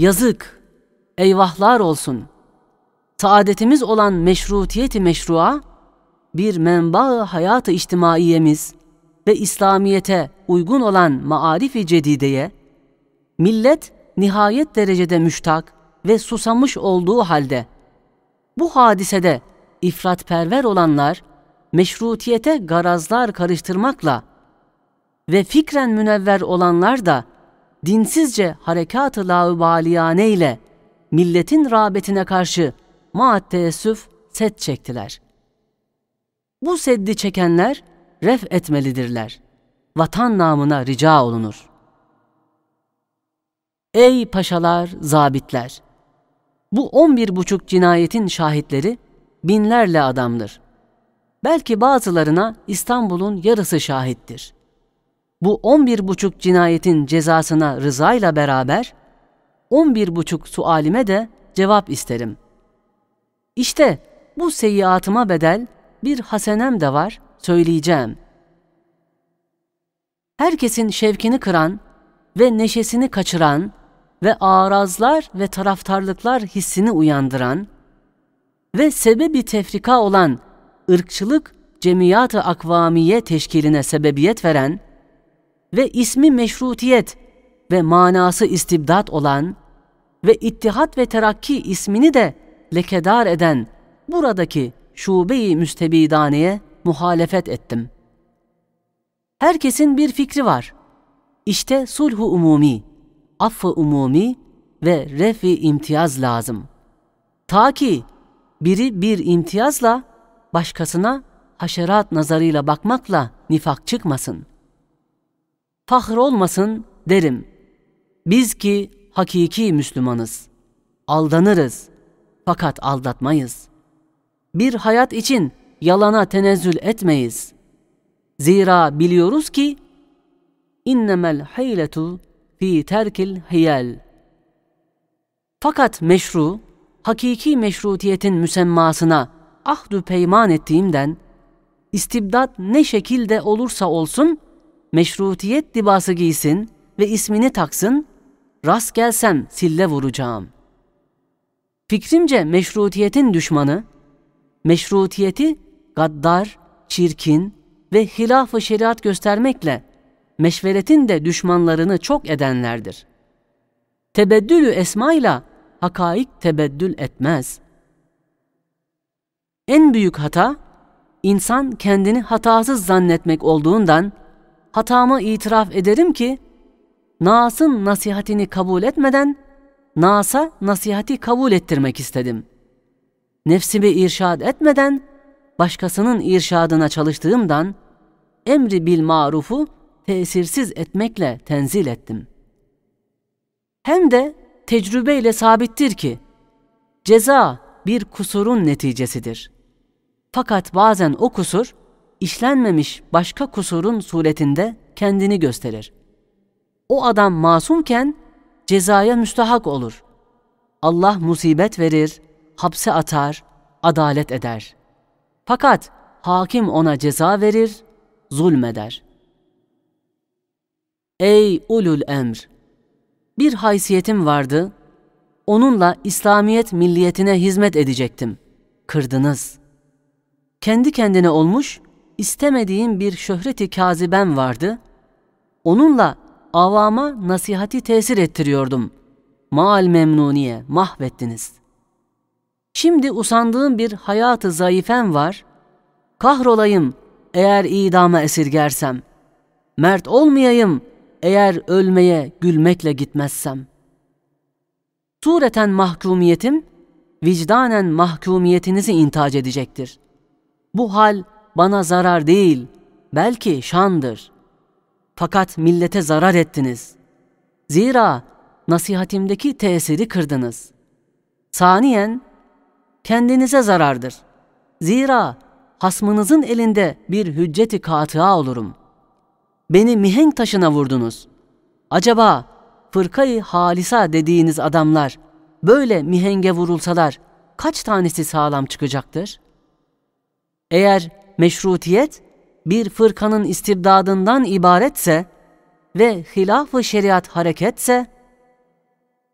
Yazık, eyvahlar olsun. Saadetimiz olan meşrutiyeti meşrua, bir menba hayatı içtimaiyemiz ve İslamiyete uygun olan maârif-i cedideye, millet nihayet derecede müştak ve susamış olduğu halde, bu hadisede ifratperver olanlar, meşrutiyete garazlar karıştırmakla ve fikren münevver olanlar da dinsizce harekat-ı laubaliane ile milletin rağbetine karşı maat teessüf set çektiler. Bu seddi çekenler ref etmelidirler. Vatan namına rica olunur. Ey paşalar, zabitler! Bu on bir buçuk cinayetin şahitleri binlerle adamdır. Belki bazılarına İstanbul'un yarısı şahittir bu on bir buçuk cinayetin cezasına rızayla beraber on bir buçuk sualime de cevap isterim. İşte bu seyyiatıma bedel bir hasenem de var, söyleyeceğim. Herkesin şevkini kıran ve neşesini kaçıran ve arazlar ve taraftarlıklar hissini uyandıran ve sebebi tefrika olan ırkçılık cemiyat-ı akvamiye teşkiline sebebiyet veren ve ismi meşrutiyet ve manası istibdat olan ve ittihat ve terakki ismini de lekedar eden buradaki şube-i müstebidaneye muhalefet ettim. Herkesin bir fikri var. İşte sulhu umumi, affı umumi ve refi imtiyaz lazım. Ta ki biri bir imtiyazla başkasına haşerat nazarıyla bakmakla nifak çıkmasın.'' fahr olmasın derim. Biz ki hakiki Müslümanız. Aldanırız fakat aldatmayız. Bir hayat için yalana tenezzül etmeyiz. Zira biliyoruz ki innemel hayletu fi terkil hiyel. Fakat meşru, hakiki meşrutiyetin müsemmasına ahdü peyman ettiğimden, istibdat ne şekilde olursa olsun, meşrutiyet libası giysin ve ismini taksın, rast gelsem sille vuracağım. Fikrimce meşrutiyetin düşmanı, meşrutiyeti gaddar, çirkin ve hilaf-ı şeriat göstermekle meşveretin de düşmanlarını çok edenlerdir. Tebeddülü esmayla hakaik tebeddül etmez. En büyük hata, insan kendini hatasız zannetmek olduğundan, hatamı itiraf ederim ki Nas'ın nasihatini kabul etmeden Nas'a nasihati kabul ettirmek istedim. Nefsimi irşad etmeden başkasının irşadına çalıştığımdan emri bil marufu tesirsiz etmekle tenzil ettim. Hem de tecrübeyle sabittir ki ceza bir kusurun neticesidir. Fakat bazen o kusur işlenmemiş başka kusurun suretinde kendini gösterir. O adam masumken cezaya müstahak olur. Allah musibet verir, hapse atar, adalet eder. Fakat hakim ona ceza verir, zulmeder. Ey ulul emr! Bir haysiyetim vardı, onunla İslamiyet milliyetine hizmet edecektim. Kırdınız. Kendi kendine olmuş, istemediğim bir şöhreti kazibem vardı. Onunla avama nasihati tesir ettiriyordum. Maal memnuniye mahvettiniz. Şimdi usandığım bir hayatı zayıfem var. Kahrolayım eğer idama esirgersem. Mert olmayayım eğer ölmeye gülmekle gitmezsem. Sureten mahkumiyetim, vicdanen mahkumiyetinizi intac edecektir. Bu hal bana zarar değil, belki şandır. Fakat millete zarar ettiniz. Zira nasihatimdeki tesiri kırdınız. Saniyen, kendinize zarardır. Zira hasmınızın elinde bir hücceti katıa olurum. Beni mihenk taşına vurdunuz. Acaba fırkayı halisa dediğiniz adamlar böyle mihenge vurulsalar kaç tanesi sağlam çıkacaktır? Eğer meşrutiyet bir fırkanın istibdadından ibaretse ve hilaf-ı şeriat hareketse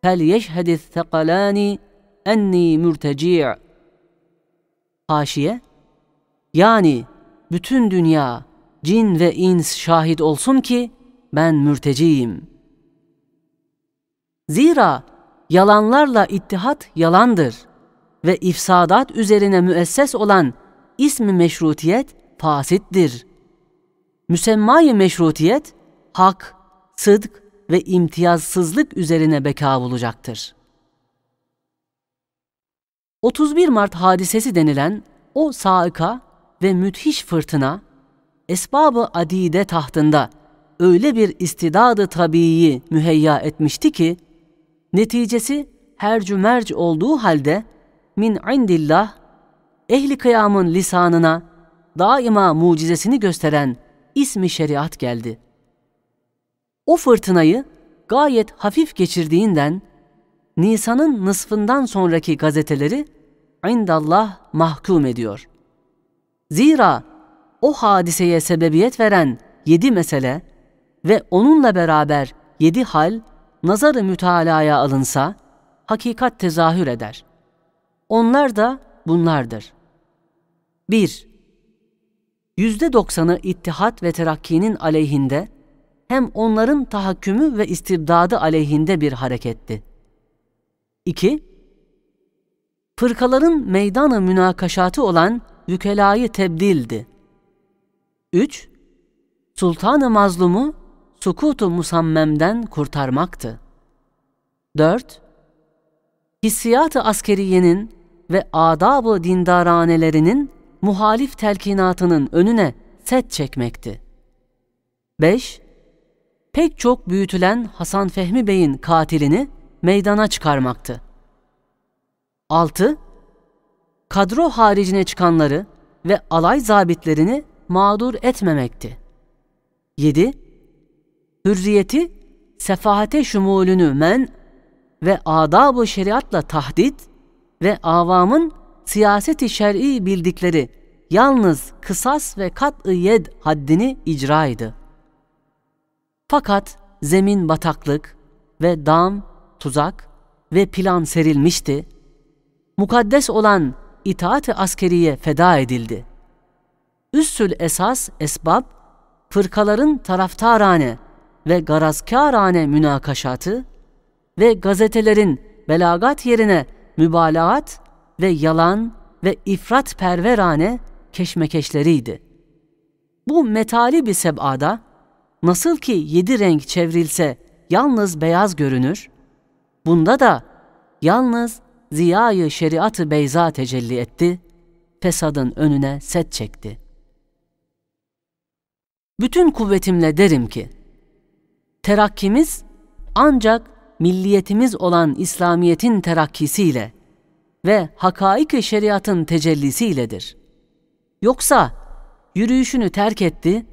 fel yeşhedis tekalani enni mürteci' Haşiye Yani bütün dünya cin ve ins şahit olsun ki ben mürteciyim. Zira yalanlarla ittihat yalandır ve ifsadat üzerine müesses olan ismi meşrutiyet fasittir. Müsemmayı meşrutiyet hak, sıdk ve imtiyazsızlık üzerine beka bulacaktır. 31 Mart hadisesi denilen o saika ve müthiş fırtına, esbabı adide tahtında öyle bir istidadı tabiiyi müheyya etmişti ki, neticesi hercümerc olduğu halde min indillah ehli kıyamın lisanına daima mucizesini gösteren ismi şeriat geldi. O fırtınayı gayet hafif geçirdiğinden Nisan'ın nısfından sonraki gazeteleri indallah mahkum ediyor. Zira o hadiseye sebebiyet veren yedi mesele ve onunla beraber yedi hal nazarı mütalaya alınsa hakikat tezahür eder. Onlar da bunlardır.'' 1. %90'ı ittihat ve terakkinin aleyhinde hem onların tahakkümü ve istibdadı aleyhinde bir hareketti. 2. Fırkaların meydanı münakaşatı olan vükelayı tebdildi. 3. Sultanı mazlumu sukutu musammemden kurtarmaktı. 4. hissiyatı askeriyenin ve adab-ı dindaranelerinin muhalif telkinatının önüne set çekmekti. 5. Pek çok büyütülen Hasan Fehmi Bey'in katilini meydana çıkarmaktı. 6. Kadro haricine çıkanları ve alay zabitlerini mağdur etmemekti. 7. Hürriyeti, sefahate şumulünü men ve adab-ı şeriatla tahdit ve avamın siyaseti şer'i bildikleri yalnız kısas ve kat'ı yed haddini icraydı. Fakat zemin bataklık ve dam, tuzak ve plan serilmişti. Mukaddes olan itaat-ı askeriye feda edildi. Üssül esas esbab, fırkaların taraftarane ve garazkârane münakaşatı ve gazetelerin belagat yerine mübalağat ve yalan ve ifrat perverane keşmekeşleriydi. Bu metali bir sebada nasıl ki yedi renk çevrilse yalnız beyaz görünür, bunda da yalnız ziyayı şeriatı beyza tecelli etti, fesadın önüne set çekti. Bütün kuvvetimle derim ki, terakkimiz ancak milliyetimiz olan İslamiyet'in terakkisiyle ve hakaik-i şeriatın tecellisiyledir. Yoksa yürüyüşünü terk etti,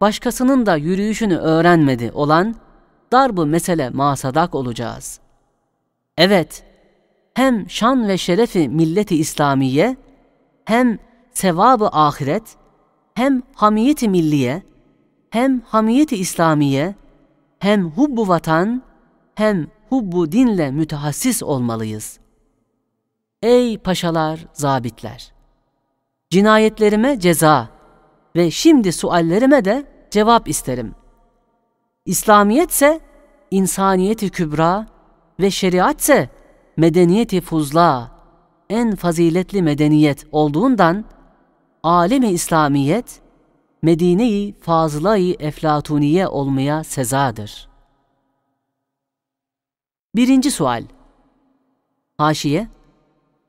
başkasının da yürüyüşünü öğrenmedi olan darbu mesele masadak olacağız. Evet, hem şan ve şerefi milleti İslamiye, hem sevabı ahiret, hem hamiyeti milliye, hem hamiyeti İslamiye, hem hubbu vatan, hem hubbu dinle mütehassis olmalıyız.'' Ey paşalar, zabitler! Cinayetlerime ceza ve şimdi suallerime de cevap isterim. İslamiyetse insaniyeti kübra ve şeriatse medeniyeti fuzla, en faziletli medeniyet olduğundan alemi İslamiyet Medine-i Fazıla-i Eflatuniye olmaya sezadır. Birinci sual Haşiye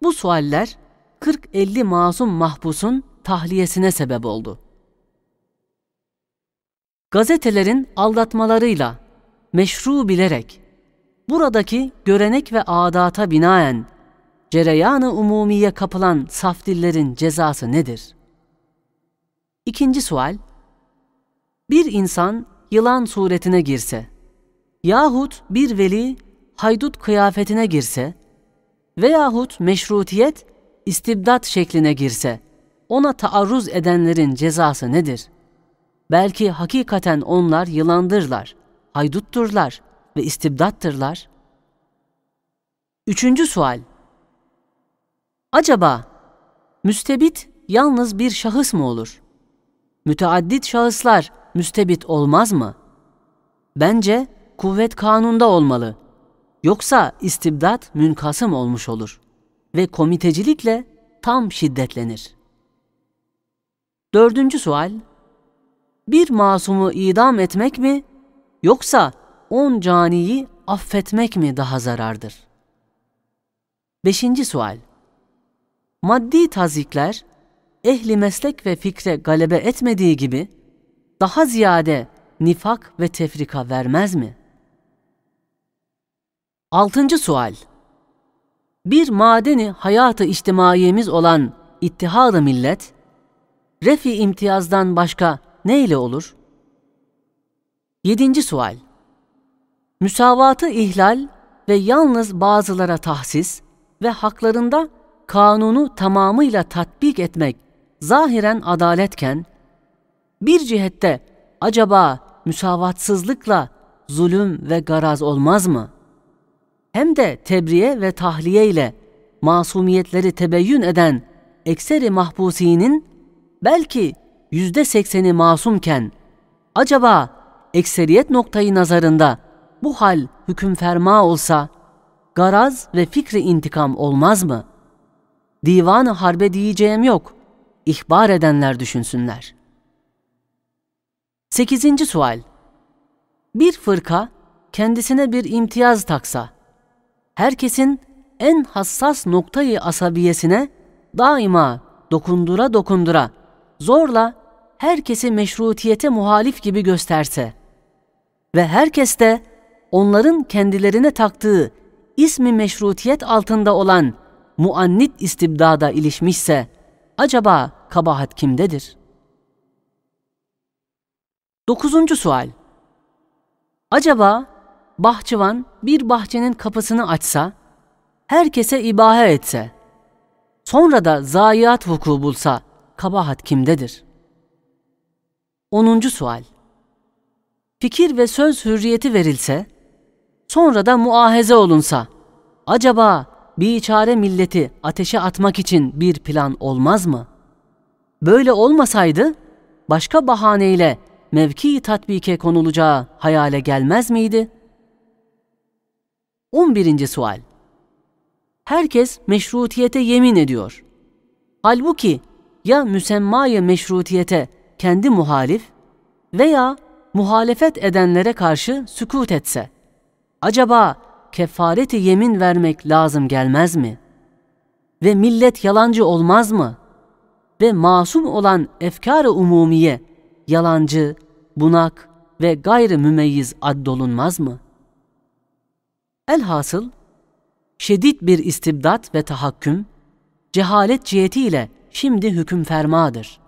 bu sualler 40-50 masum mahpusun tahliyesine sebep oldu. Gazetelerin aldatmalarıyla, meşru bilerek, buradaki görenek ve adata binaen, cereyanı umumiye kapılan saf dillerin cezası nedir? İkinci sual, bir insan yılan suretine girse, yahut bir veli haydut kıyafetine girse, veyahut meşrutiyet istibdat şekline girse, ona taarruz edenlerin cezası nedir? Belki hakikaten onlar yılandırlar, haydutturlar ve istibdattırlar. Üçüncü sual. Acaba müstebit yalnız bir şahıs mı olur? Müteaddit şahıslar müstebit olmaz mı? Bence kuvvet kanunda olmalı. Yoksa istibdat münkasım olmuş olur ve komitecilikle tam şiddetlenir. Dördüncü sual, bir masumu idam etmek mi yoksa on caniyi affetmek mi daha zarardır? Beşinci sual, maddi tazikler ehli meslek ve fikre galebe etmediği gibi daha ziyade nifak ve tefrika vermez mi?'' Altıncı sual Bir madeni hayatı içtimaiyemiz olan ittihad millet, refi imtiyazdan başka ne ile olur? Yedinci sual Müsavatı ihlal ve yalnız bazılara tahsis ve haklarında kanunu tamamıyla tatbik etmek zahiren adaletken, bir cihette acaba müsavatsızlıkla zulüm ve garaz olmaz mı?'' hem de tebriye ve tahliye ile masumiyetleri tebeyyün eden ekseri mahpusinin belki yüzde sekseni masumken acaba ekseriyet noktayı nazarında bu hal hüküm ferma olsa garaz ve fikri intikam olmaz mı? Divanı harbe diyeceğim yok. İhbar edenler düşünsünler. 8. sual Bir fırka kendisine bir imtiyaz taksa, herkesin en hassas noktayı asabiyesine daima dokundura dokundura zorla herkesi meşrutiyete muhalif gibi gösterse ve herkes de onların kendilerine taktığı ismi meşrutiyet altında olan muannit istibdada ilişmişse acaba kabahat kimdedir? Dokuzuncu sual Acaba bahçıvan bir bahçenin kapısını açsa, herkese ibahe etse, sonra da zayiat vuku bulsa kabahat kimdedir? 10. Sual Fikir ve söz hürriyeti verilse, sonra da muahize olunsa, acaba bir çare milleti ateşe atmak için bir plan olmaz mı? Böyle olmasaydı, başka bahaneyle mevki tatbike konulacağı hayale gelmez miydi?'' 11. sual. Herkes meşrutiyete yemin ediyor. Halbuki ya müsemmaya meşrutiyete kendi muhalif veya muhalefet edenlere karşı sükut etse, acaba kefareti yemin vermek lazım gelmez mi? Ve millet yalancı olmaz mı? Ve masum olan efkar-ı umumiye yalancı, bunak ve gayrı mümeyyiz addolunmaz mı?'' Elhasıl, şiddet bir istibdat ve tahakküm, cehalet cihetiyle şimdi hüküm fermadır.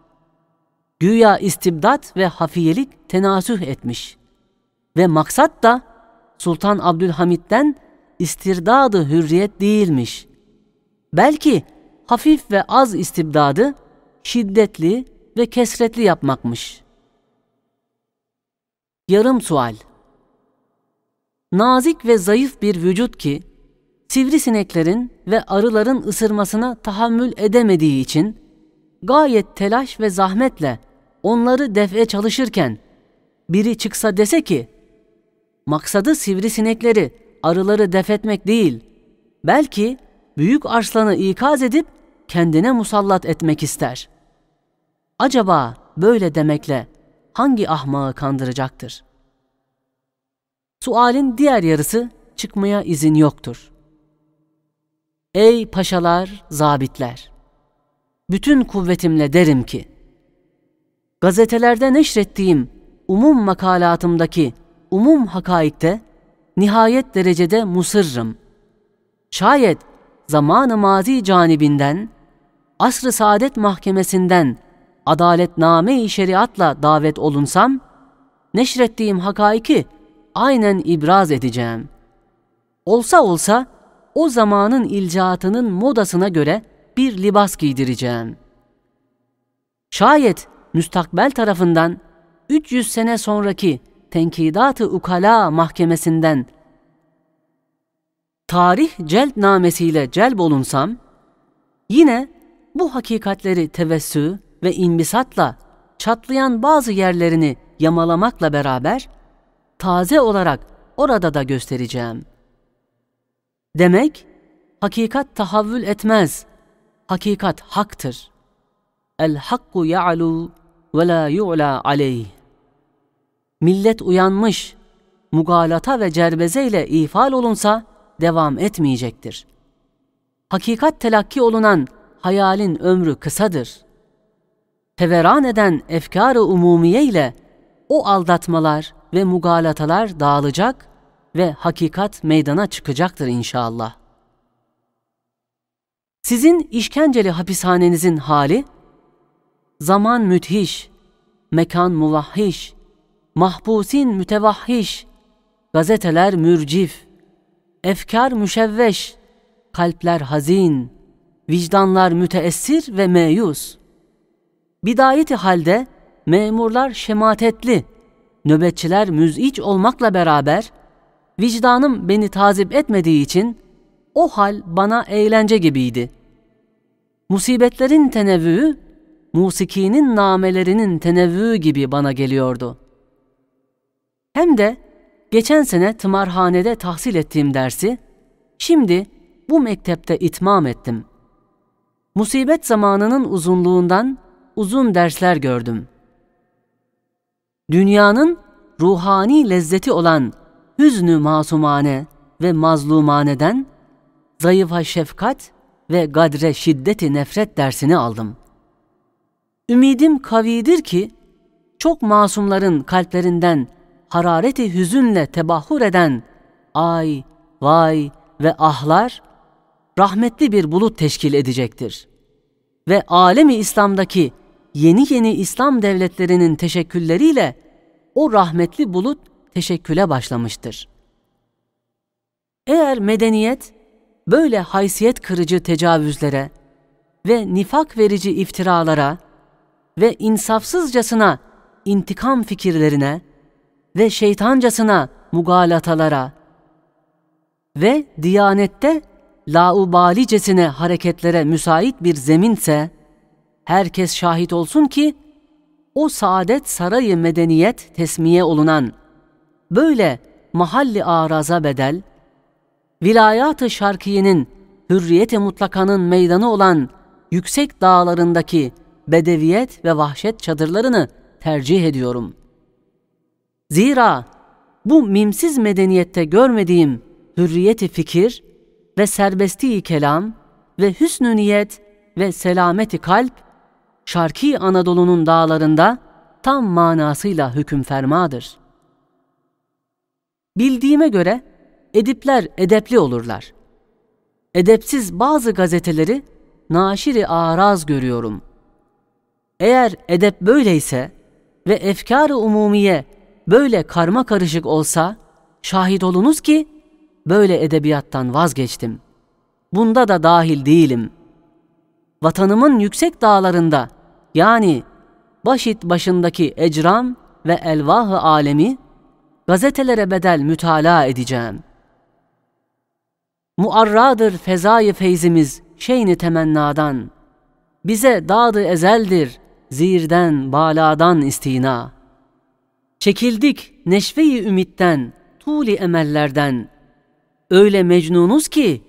Güya istibdat ve hafiyelik tenasüh etmiş ve maksat da Sultan Abdülhamit'ten istirdadı hürriyet değilmiş. Belki hafif ve az istibdadı şiddetli ve kesretli yapmakmış. Yarım sual nazik ve zayıf bir vücut ki sivrisineklerin ve arıların ısırmasına tahammül edemediği için gayet telaş ve zahmetle onları def'e çalışırken biri çıksa dese ki maksadı sivrisinekleri, arıları defetmek değil, belki büyük arslanı ikaz edip kendine musallat etmek ister. Acaba böyle demekle hangi ahmağı kandıracaktır?'' Sualin diğer yarısı çıkmaya izin yoktur. Ey paşalar, zabitler! Bütün kuvvetimle derim ki, gazetelerde neşrettiğim umum makalatımdaki umum hakaikte nihayet derecede musırrım. Şayet zamanı mazi canibinden, asr-ı saadet mahkemesinden adaletname-i şeriatla davet olunsam, neşrettiğim hakaiki aynen ibraz edeceğim. Olsa olsa o zamanın ilcaatının modasına göre bir libas giydireceğim. Şayet müstakbel tarafından 300 sene sonraki Tenkidat-ı Ukala mahkemesinden tarih celp namesiyle celb olunsam, yine bu hakikatleri tevessü ve inbisatla çatlayan bazı yerlerini yamalamakla beraber taze olarak orada da göstereceğim. Demek hakikat tahavvül etmez. Hakikat haktır. El hakku ya'lu ve la yu'la aleyh. Millet uyanmış, mugalata ve cerbeze ile ifal olunsa devam etmeyecektir. Hakikat telakki olunan hayalin ömrü kısadır. Teveran eden efkar-ı umumiye ile o aldatmalar, ve mugalatalar dağılacak ve hakikat meydana çıkacaktır inşallah. Sizin işkenceli hapishanenizin hali, zaman müthiş, mekan muvahhiş, mahpusin mütevahhiş, gazeteler mürcif, efkar müşevveş, kalpler hazin, vicdanlar müteessir ve meyus. Bidayeti halde memurlar şematetli, nöbetçiler müz'iç olmakla beraber vicdanım beni tazip etmediği için o hal bana eğlence gibiydi. Musibetlerin tenevvüğü, musikinin namelerinin tenevvüğü gibi bana geliyordu. Hem de geçen sene tımarhanede tahsil ettiğim dersi, şimdi bu mektepte itmam ettim. Musibet zamanının uzunluğundan uzun dersler gördüm.'' dünyanın ruhani lezzeti olan hüznü masumane ve mazlumaneden zayıfa şefkat ve gadre şiddeti nefret dersini aldım. Ümidim kavidir ki çok masumların kalplerinden harareti hüzünle tebahhur eden ay, vay ve ahlar rahmetli bir bulut teşkil edecektir. Ve alemi İslam'daki yeni yeni İslam devletlerinin teşekkülleriyle o rahmetli bulut teşekküle başlamıştır. Eğer medeniyet böyle haysiyet kırıcı tecavüzlere ve nifak verici iftiralara ve insafsızcasına intikam fikirlerine ve şeytancasına mugalatalara ve diyanette laubalicesine hareketlere müsait bir zeminse, herkes şahit olsun ki o saadet sarayı medeniyet tesmiye olunan böyle mahalli araza bedel vilayat-ı şarkiyenin hürriyet-i mutlakanın meydanı olan yüksek dağlarındaki bedeviyet ve vahşet çadırlarını tercih ediyorum. Zira bu mimsiz medeniyette görmediğim hürriyeti fikir ve serbesti kelam ve hüsnü niyet ve selameti kalp Şarki Anadolu'nun dağlarında tam manasıyla hüküm fermadır. Bildiğime göre edipler edepli olurlar. Edepsiz bazı gazeteleri naşiri araz görüyorum. Eğer edep böyleyse ve efkar-ı umumiye böyle karma karışık olsa şahit olunuz ki böyle edebiyattan vazgeçtim. Bunda da dahil değilim. Vatanımın yüksek dağlarında yani başit başındaki ecram ve elvah-ı alemi gazetelere bedel mütala edeceğim. Muarradır fezayı feyzimiz şeyni temennadan. Bize dadı ezeldir zirden baladan istina. Çekildik neşveyi ümitten, tuli emellerden. Öyle mecnunuz ki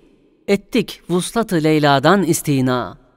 ettik vuslatı Leyla'dan istina.''